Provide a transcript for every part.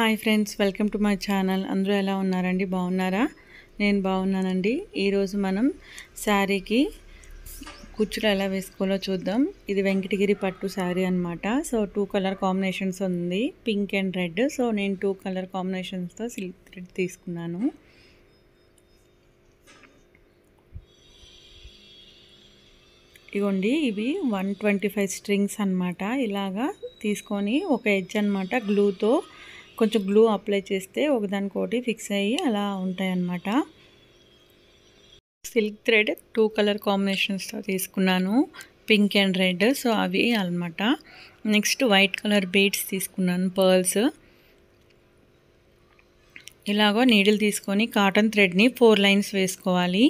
hi friends welcome to my channel అందరూ ఎలా ఉన్నారండి బాగున్నారా నేను బాగున్నానండి ఈరోజు మనం శారీకి కుచ్చులు ఎలా వేసుకోవాలో చూద్దాం ఇది వెంకటగిరి పట్టు శారీ అనమాట సో టూ కలర్ కాంబినేషన్స్ ఉంది పింక్ అండ్ రెడ్ సో నేను టూ కలర్ కాంబినేషన్స్తో సిల్క్ థ్రెడ్ తీసుకున్నాను ఇగోండి ఇవి వన్ ట్వంటీ ఫైవ్ స్ట్రింగ్స్ అనమాట ఇలాగా తీసుకొని ఒక ఎడ్జ్ అనమాట గ్లూతో కొంచెం గ్లూ అప్లై చేస్తే ఒకదానికోటి ఫిక్స్ అయ్యి అలా ఉంటాయన్నమాట సిల్క్ థ్రెడ్ టూ కలర్ కాంబినేషన్స్తో తీసుకున్నాను పింక్ అండ్ రెడ్ సో అవి అనమాట నెక్స్ట్ వైట్ కలర్ బీడ్స్ తీసుకున్నాను పర్ల్స్ ఇలాగో నీడిల్ తీసుకొని కాటన్ థ్రెడ్ని ఫోర్ లైన్స్ వేసుకోవాలి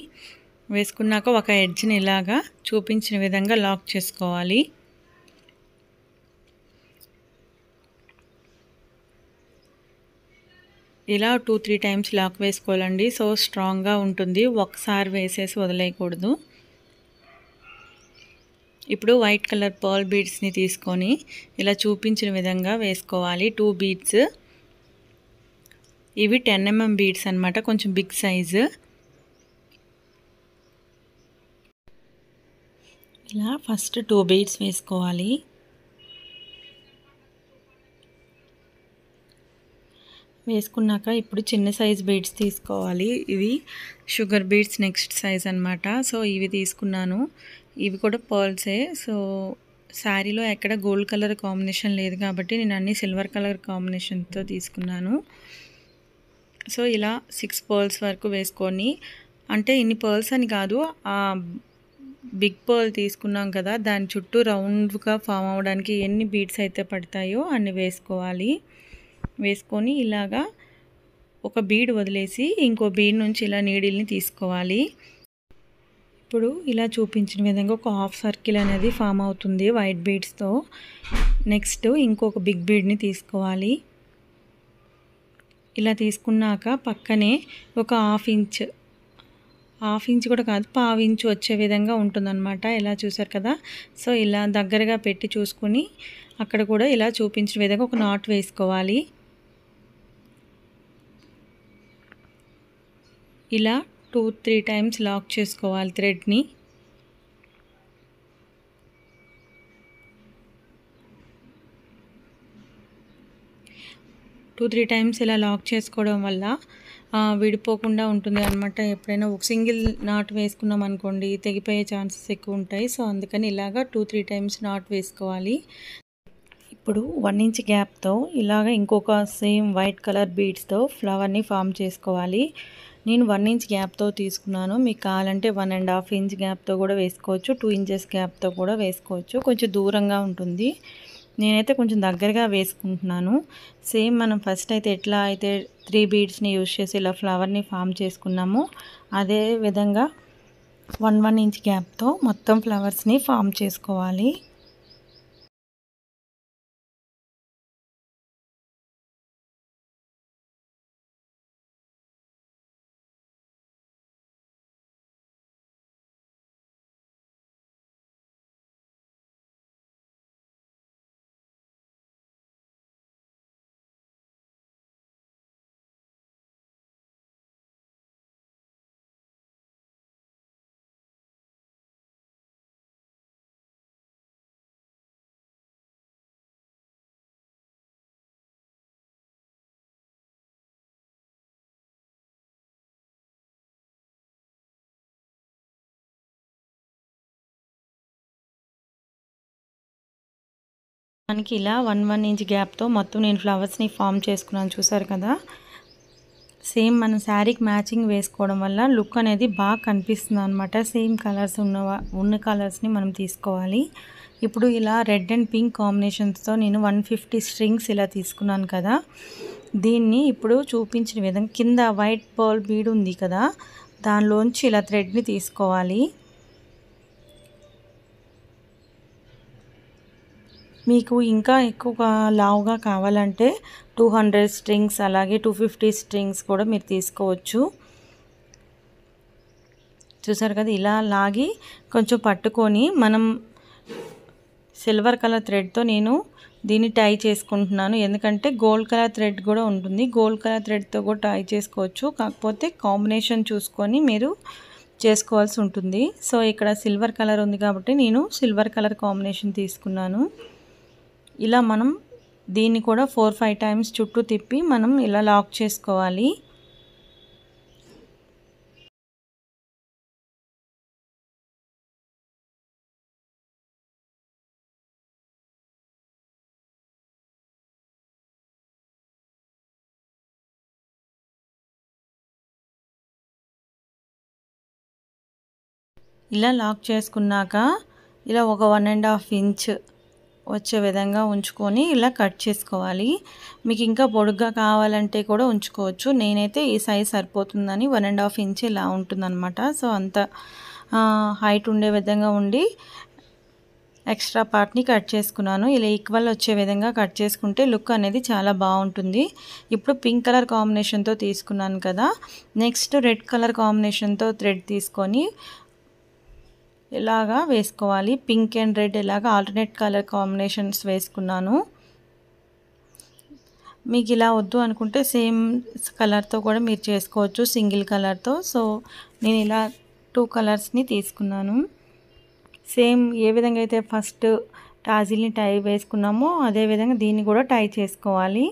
వేసుకున్నాక ఒక ఎడ్జ్ని ఇలాగా చూపించిన విధంగా లాక్ చేసుకోవాలి ఇలా టూ త్రీ టైమ్స్ లాక్ వేసుకోవాలండి సో స్ట్రాంగ్గా ఉంటుంది ఒకసారి వేసేసి వదిలేయకూడదు ఇప్పుడు వైట్ కలర్ పర్ల్ బీడ్స్ని తీసుకొని ఇలా చూపించిన విధంగా వేసుకోవాలి టూ బీడ్స్ ఇవి టెన్ ఎంఎం బీడ్స్ అనమాట కొంచెం బిగ్ సైజు ఇలా ఫస్ట్ టూ బీడ్స్ వేసుకోవాలి వేసుకున్నాక ఇప్పుడు చిన్న సైజ్ బీడ్స్ తీసుకోవాలి ఇవి షుగర్ బీడ్స్ నెక్స్ట్ సైజ్ అనమాట సో ఇవి తీసుకున్నాను ఇవి కూడా పర్ల్సే సో శారీలో ఎక్కడ గోల్డ్ కలర్ కాంబినేషన్ లేదు కాబట్టి నేను అన్ని సిల్వర్ కలర్ కాంబినేషన్తో తీసుకున్నాను సో ఇలా సిక్స్ పర్ల్స్ వరకు వేసుకొని అంటే ఇన్ని పర్ల్స్ అని కాదు ఆ బిగ్ పర్ల్ తీసుకున్నాం కదా దాని చుట్టూ రౌండ్గా ఫామ్ అవ్వడానికి ఎన్ని బీడ్స్ అయితే పడతాయో అన్ని వేసుకోవాలి వేసుకొని ఇలాగా ఒక బీడ్ వదిలేసి ఇంకో బీడ్ నుంచి ఇలా నీడిల్ని తీసుకోవాలి ఇప్పుడు ఇలా చూపించిన విధంగా ఒక హాఫ్ సర్కిల్ అనేది ఫామ్ అవుతుంది వైట్ బీడ్స్తో నెక్స్ట్ ఇంకొక బిగ్ బీడ్ని తీసుకోవాలి ఇలా తీసుకున్నాక పక్కనే ఒక హాఫ్ ఇంచ్ హాఫ్ ఇంచ్ కూడా కాదు పావు ఇంచు వచ్చే విధంగా ఉంటుందన్నమాట ఇలా చూసారు కదా సో ఇలా దగ్గరగా పెట్టి చూసుకుని అక్కడ కూడా ఇలా చూపించిన విధంగా ఒక నాట్ వేసుకోవాలి ఇలా టూ త్రీ టైమ్స్ లాక్ చేసుకోవాలి థ్రెడ్ని టూ త్రీ టైమ్స్ ఇలా లాక్ చేసుకోవడం వల్ల విడిపోకుండా ఉంటుంది అనమాట ఎప్పుడైనా ఒక సింగిల్ నాట్ వేసుకున్నాం అనుకోండి తెగిపోయే ఛాన్సెస్ ఎక్కువ ఉంటాయి సో అందుకని ఇలాగా టూ త్రీ టైమ్స్ నాట్ వేసుకోవాలి ఇప్పుడు వన్ ఇంచ్ గ్యాప్తో ఇలాగ ఇంకొక సేమ్ వైట్ కలర్ బీడ్స్తో ఫ్లవర్ని ఫామ్ చేసుకోవాలి నేను వన్ ఇంచ్ గ్యాప్తో తీసుకున్నాను మీకు కావాలంటే వన్ అండ్ హాఫ్ ఇంచ్ గ్యాప్తో కూడా వేసుకోవచ్చు టూ ఇంచెస్ గ్యాప్తో కూడా వేసుకోవచ్చు కొంచెం దూరంగా ఉంటుంది నేనైతే కొంచెం దగ్గరగా వేసుకుంటున్నాను సేమ్ మనం ఫస్ట్ అయితే ఎట్లా అయితే త్రీ బీడ్స్ని యూజ్ చేసి ఇలా ఫ్లవర్ని ఫామ్ చేసుకున్నామో అదే విధంగా వన్ వన్ ఇంచ్ గ్యాప్తో మొత్తం ఫ్లవర్స్ని ఫామ్ చేసుకోవాలి మనకి ఇలా వన్ వన్ ఇంచ్ గ్యాప్తో మొత్తం నేను ఫ్లవర్స్ని ఫామ్ చేసుకున్నాను చూసారు కదా సేమ్ మన శారీకి మ్యాచింగ్ వేసుకోవడం వల్ల లుక్ అనేది బాగా కనిపిస్తుంది అనమాట సేమ్ కలర్స్ ఉన్న ఉన్న కలర్స్ని మనం తీసుకోవాలి ఇప్పుడు ఇలా రెడ్ అండ్ పింక్ కాంబినేషన్స్తో నేను వన్ ఫిఫ్టీ స్ట్రింగ్స్ ఇలా తీసుకున్నాను కదా దీన్ని ఇప్పుడు చూపించిన విధంగా కింద వైట్ బాల్ బీడ్ ఉంది కదా దానిలోంచి ఇలా థ్రెడ్ని తీసుకోవాలి మీకు ఇంకా ఎక్కువగా లావుగా కావాలంటే టూ హండ్రెడ్ స్ట్రింగ్స్ అలాగే టూ ఫిఫ్టీ స్ట్రింగ్స్ కూడా మీరు తీసుకోవచ్చు చూసారు కదా ఇలా లాగి కొంచెం పట్టుకొని మనం సిల్వర్ కలర్ థ్రెడ్తో నేను దీన్ని టై చేసుకుంటున్నాను ఎందుకంటే గోల్డ్ కలర్ థ్రెడ్ కూడా ఉంటుంది గోల్డ్ కలర్ థ్రెడ్తో కూడా టై చేసుకోవచ్చు కాకపోతే కాంబినేషన్ చూసుకొని మీరు చేసుకోవాల్సి ఉంటుంది సో ఇక్కడ సిల్వర్ కలర్ ఉంది కాబట్టి నేను సిల్వర్ కలర్ కాంబినేషన్ తీసుకున్నాను ఇలా మనం దీన్ని కూడా ఫోర్ ఫైవ్ టైమ్స్ చుట్టూ తిప్పి మనం ఇలా లాక్ చేసుకోవాలి ఇలా లాక్ చేసుకున్నాక ఇలా ఒక వన్ అండ్ హాఫ్ ఇంచ్ వచ్చే విధంగా ఉంచుకొని ఇలా కట్ చేసుకోవాలి మీకు ఇంకా పొడుగ్గా కావాలంటే కూడా ఉంచుకోవచ్చు నేనైతే ఈ సైజ్ సరిపోతుందని వన్ అండ్ హాఫ్ ఇంచ్ ఇలా ఉంటుందన్నమాట సో అంత హైట్ ఉండే విధంగా ఉండి ఎక్స్ట్రా పార్ట్ని కట్ చేసుకున్నాను ఇలా ఈక్వల్ వచ్చే విధంగా కట్ చేసుకుంటే లుక్ అనేది చాలా బాగుంటుంది ఇప్పుడు పింక్ కలర్ కాంబినేషన్తో తీసుకున్నాను కదా నెక్స్ట్ రెడ్ కలర్ కాంబినేషన్తో థ్రెడ్ తీసుకొని ఇలాగా వేసుకోవాలి పింక్ అండ్ రెడ్ ఇలాగ ఆల్టర్నేట్ కలర్ కాంబినేషన్స్ వేసుకున్నాను మీకు ఇలా వద్దు అనుకుంటే సేమ్ కలర్తో కూడా మీరు చేసుకోవచ్చు సింగిల్ కలర్తో సో నేను ఇలా టూ కలర్స్ని తీసుకున్నాను సేమ్ ఏ విధంగా అయితే ఫస్ట్ టాజిల్ని టై వేసుకున్నామో అదేవిధంగా దీన్ని కూడా టై చేసుకోవాలి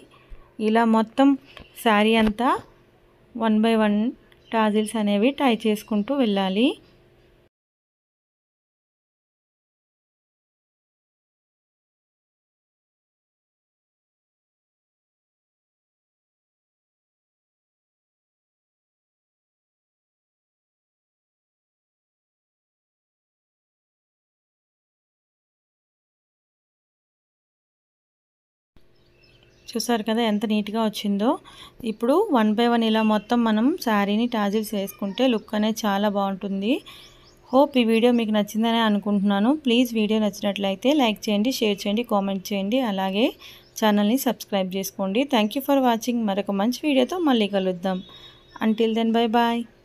ఇలా మొత్తం శారీ అంతా వన్ బై వన్ టాజిల్స్ అనేవి టై చేసుకుంటూ వెళ్ళాలి చూసారు కదా ఎంత నీట్గా వచ్చిందో ఇప్పుడు వన్ బై వన్ ఇలా మొత్తం మనం శారీని టాజిల్స్ వేసుకుంటే లుక్ అనేది చాలా బాగుంటుంది హోప్ ఈ వీడియో మీకు నచ్చిందని అనుకుంటున్నాను ప్లీజ్ వీడియో నచ్చినట్లయితే లైక్ చేయండి షేర్ చేయండి కామెంట్ చేయండి అలాగే ఛానల్ని సబ్స్క్రైబ్ చేసుకోండి థ్యాంక్ ఫర్ వాచింగ్ మరొక మంచి వీడియోతో మళ్ళీ కలుద్దాం అంటిల్ దెన్ బై బాయ్